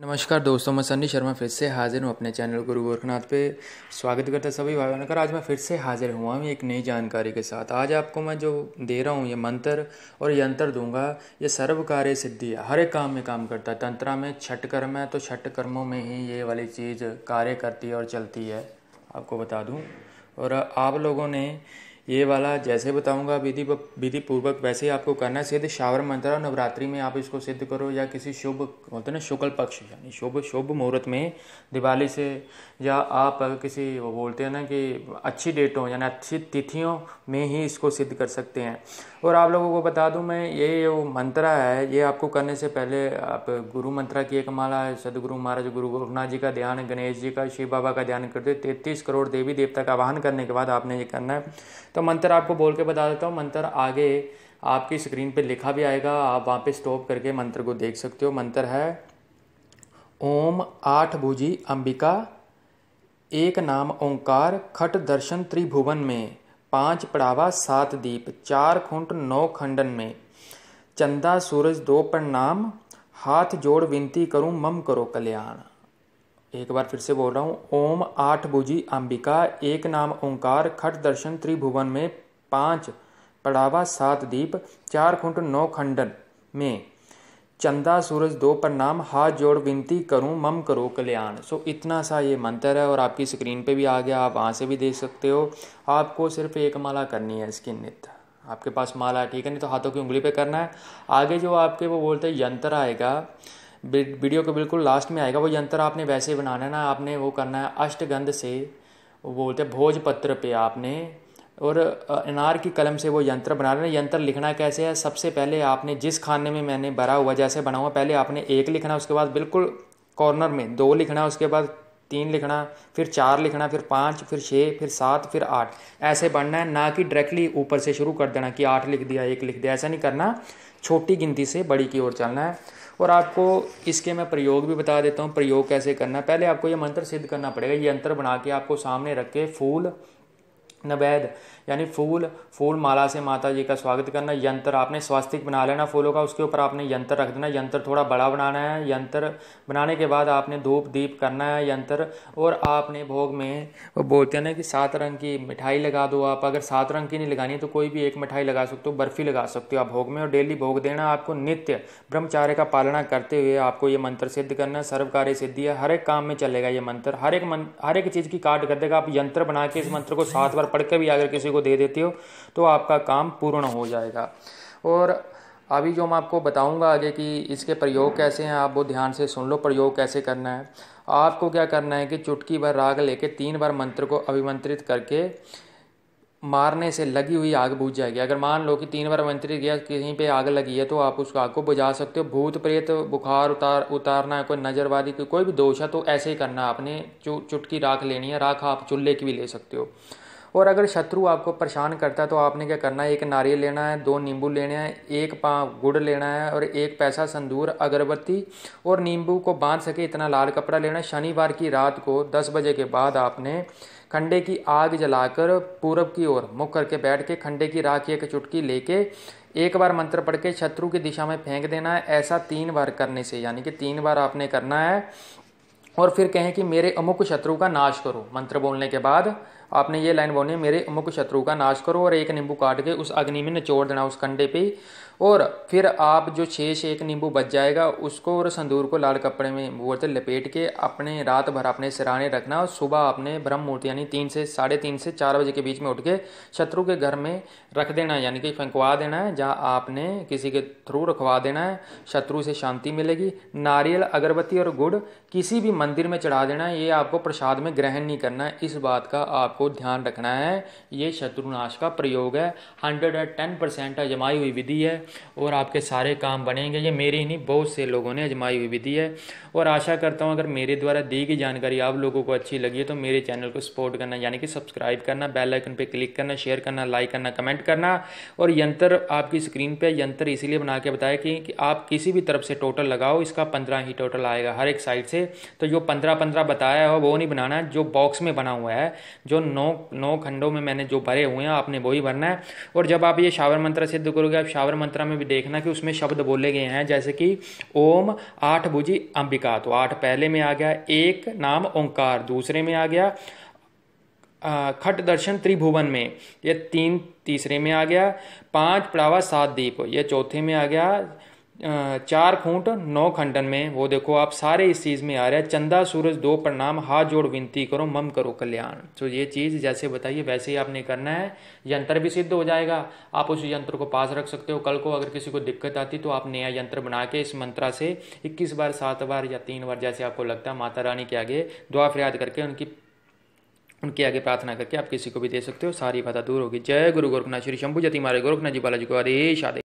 नमस्कार दोस्तों मैं सन्नी शर्मा फिर से हाजिर हूँ अपने चैनल गुरु गोरखनाथ पे स्वागत करता सभी भाई बहनों का आज मैं फिर से हाजिर हुआ हूँ एक नई जानकारी के साथ आज आपको मैं जो दे रहा हूँ ये मंत्र और यंत्र दूंगा ये सर्व कार्य सिद्धि है हर एक काम में काम करता है तंत्रा में छठ कर्म है तो छठ कर्मों में ही ये वाली चीज़ कार्य करती है और चलती है आपको बता दूँ और आप लोगों ने ये वाला जैसे बताऊंगा विधि विधि पूर्वक वैसे ही आपको करना है सिद्ध शावर मंत्र और नवरात्रि में आप इसको सिद्ध करो या किसी शुभ बोलते ना शुक्ल पक्ष यानी शुभ शुभ मुहूर्त में दिवाली से या आप किसी वो बोलते हैं ना कि अच्छी डेटों यानी अच्छी तिथियों में ही इसको सिद्ध कर सकते हैं और आप लोगों को बता दूं मैं ये जो मंत्रा है ये आपको करने से पहले आप गुरु मंत्रा की एक माला है सदगुरु महाराज गुरु गोरखनाथ जी का ध्यान गणेश जी का शिव बाबा का ध्यान करते तैतीस करोड़ देवी देवता का आवाहन करने के बाद आपने ये करना है तो मंत्र आपको बोल के बता देता हूँ मंत्र आगे आपकी स्क्रीन पे लिखा भी आएगा आप वहाँ पे स्टॉप करके मंत्र को देख सकते हो मंत्र है ओम आठ भुजी अंबिका एक नाम ओंकार खट दर्शन त्रिभुवन में पांच पड़ावा सात दीप चार खुंट नौ खंडन में चंदा सूरज दो प्रणाम हाथ जोड़ विनती करूं मम करो कल्याण एक बार फिर से बोल रहा हूँ ओम आठ बुजी अंबिका एक नाम ओंकार खट दर्शन त्रिभुवन में पांच पड़ावा सात दीप चार खुंट नौ खंडन में चंदा सूरज दो पर नाम हाथ जोड़ विनती करूं मम करो कल्याण सो इतना सा ये मंत्र है और आपकी स्क्रीन पे भी आ गया आप वहाँ से भी देख सकते हो आपको सिर्फ एक माला करनी है इसकी नित्य आपके पास माला है ठीक है नहीं तो हाथों की उंगली पे करना है आगे जो आपके वो बोलते हैं यंत्र आएगा वीडियो के बिल्कुल लास्ट में आएगा वो यंत्र आपने वैसे बनाना है ना आपने वो करना है अष्टगंध से वो बोलते हैं भोजपत्र पे आपने और अनार की कलम से वो यंत्र बना लेना यंत्र लिखना कैसे है सबसे पहले आपने जिस खाने में मैंने भरा हुआ जैसे बना हुआ पहले आपने एक लिखना उसके बाद बिल्कुल कॉर्नर में दो लिखना उसके बाद तीन लिखना फिर चार लिखना फिर पाँच फिर छः फिर सात फिर आठ ऐसे बढ़ना है ना कि डायरेक्टली ऊपर से शुरू कर देना कि आठ लिख दिया एक लिख दिया ऐसा नहीं करना छोटी गिनती से बड़ी की ओर चलना है और आपको इसके मैं प्रयोग भी बता देता हूँ प्रयोग कैसे करना है पहले आपको ये मंत्र सिद्ध करना पड़ेगा ये अंतर बना के आपको सामने रख के फूल नवैद यानी फूल फूल माला से माता जी का स्वागत करना यंत्र आपने स्वास्तिक बना लेना फूलों का उसके ऊपर आपने यंत्र रख देना यंत्र थोड़ा बड़ा बनाना है यंत्र बनाने के बाद आपने धूप दीप करना है यंत्र और आपने भोग में वो बोलते हैं ना कि सात रंग की मिठाई लगा दो आप अगर सात रंग की नहीं लगानी तो कोई भी एक मिठाई लगा सकते हो बर्फ़ी लगा सकते हो आप भोग में और डेली भोग देना आपको नित्य ब्रह्मचार्य का पालना करते हुए आपको ये मंत्र सिद्ध करना है सर्वकार्य सिद्धि है हर एक काम में चलेगा ये मंत्र हर एक हर एक चीज़ की काट कर देगा आप यंत्र बना के इस मंत्र को सात बार पढ़कर भी अगर किसी को दे देते हो तो आपका काम पूर्ण हो जाएगा और अभी जो मैं आपको बताऊंगा आगे कि इसके प्रयोग कैसे हैं आप वो ध्यान से सुन लो प्रयोग कैसे करना है आपको क्या करना है कि चुटकी भर राग लेके तीन बार मंत्र को अभिमंत्रित करके मारने से लगी हुई आग बुझ जाएगी अगर मान लो कि तीन बार मंत्रित किया कहीं पे आग लगी है तो आप उस आग को बुझा सकते हो भूत प्रेत बुखार उतार उतारना है कोई नज़रवादी कोई भी दोष है तो ऐसे ही करना आपने चु, चुटकी राख लेनी है राख आप चूल्हे की भी ले सकते हो और अगर शत्रु आपको परेशान करता है तो आपने क्या करना है एक नारियल लेना है दो नींबू लेने हैं एक पा गुड़ लेना है और एक पैसा संदूर अगरबत्ती और नींबू को बांध सके इतना लाल कपड़ा लेना है शनिवार की रात को दस बजे के बाद आपने खंडे की आग जलाकर पूरब की ओर मुख करके बैठ के खंडे की राख की एक चुटकी लेके एक बार मंत्र पढ़ के शत्रु की दिशा में फेंक देना है ऐसा तीन बार करने से यानी कि तीन बार आपने करना है और फिर कहें कि मेरे अमुक शत्रु का नाश करो मंत्र बोलने के बाद आपने ये लाइन बोनी है मेरे अमुक शत्रु का नाश करो और एक नींबू काट के उस अग्नि में निचोड़ देना उस कंडे पे और फिर आप जो छः से एक नींबू बच जाएगा उसको और संदूर को लाल कपड़े में बोलते लपेट के अपने रात भर अपने सिराने रखना और सुबह आपने ब्रह्म मूर्ति यानी तीन से साढ़े तीन से चार बजे के बीच में उठ के शत्रु के घर में रख देना है यानी कि फेंकवा देना है जहाँ आपने किसी के थ्रू रखवा देना है शत्रु से शांति मिलेगी नारियल अगरबत्ती और गुड़ किसी भी मंदिर में चढ़ा देना है ये आपको प्रसाद में ग्रहण नहीं करना है इस बात का आप आपको ध्यान रखना है ये शत्रुनाश का प्रयोग है हंड्रेड एंड टेन परसेंट अजमाई हुई विधि है और आपके सारे काम बनेंगे ये मेरी नहीं बहुत से लोगों ने अजमाई हुई विधि है और आशा करता हूँ अगर मेरे द्वारा दी गई जानकारी आप लोगों को अच्छी लगी है तो मेरे चैनल को सपोर्ट करना यानी कि सब्सक्राइब करना बेल आइकन पर क्लिक करना शेयर करना लाइक करना कमेंट करना और यंत्र आपकी स्क्रीन पर यंत्र इसीलिए बना के बताया कि, कि आप किसी भी तरफ से टोटल लगाओ इसका पंद्रह ही टोटल आएगा हर एक साइड से तो जो पंद्रह पंद्रह बताया हो वो नहीं बनाना जो बॉक्स में बना हुआ है जो नौ नौ खंडों में मैंने जो भरे हुए हैं आपने वही भरना है और जब आप ये शावर मंत्र सिद्ध करोगे आप शावर मंत्र में भी देखना कि उसमें शब्द बोले गए हैं जैसे कि ओम आठ भुजी अंबिका तो आठ पहले में आ गया एक नाम ओंकार दूसरे में आ गया खट दर्शन त्रिभुवन में ये तीन तीसरे में आ गया पांच पड़ावा सात दीप ये चौथे में आ गया चार खूंट नौ खंडन में वो देखो आप सारे इस चीज़ में आ रहे हैं चंदा सूरज दो प्रणाम हाथ जोड़ विनती करो मम करो कल्याण तो ये चीज़ जैसे बताइए वैसे ही आपने करना है यंत्र भी सिद्ध हो जाएगा आप उस यंत्र को पास रख सकते हो कल को अगर किसी को दिक्कत आती तो आप नया यंत्र बना के इस मंत्रा से इक्कीस बार सात बार या तीन बार जैसे आपको लगता है माता रानी के आगे दुआ फरियाद करके उनकी उनके आगे प्रार्थना करके आप किसी को भी दे सकते हो सारी बाधा दूर होगी जय गुरु गोरखनाथ श्री शंभु जति मारे गोरखनाथ जी बालाजी को आदेश आदेश